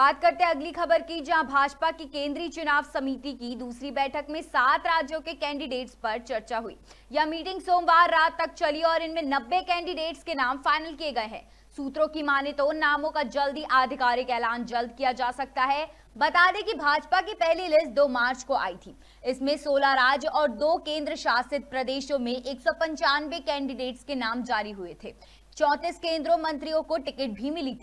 बात करते हैं अगली खबर की जहां भाजपा की केंद्रीय चुनाव समिति की दूसरी बैठक में सात राज्यों के कैंडिडेट्स पर चर्चा हुई यह मीटिंग सोमवार रात तक चली और इनमें नब्बे कैंडिडेट्स के नाम फाइनल किए गए हैं सूत्रों की माने तो नामों का जल्द ही आधिकारिक ऐलान जल्द किया जा सकता है बता दें कि भाजपा की पहली लिस्ट 2 मार्च को आई थी इसमें 16 राज्य और दो केंद्र शासित प्रदेशों में एक कैंडिडेट्स के नाम जारी हुए थे चौतीस केंद्रों मंत्रियों को टिकट भी मिली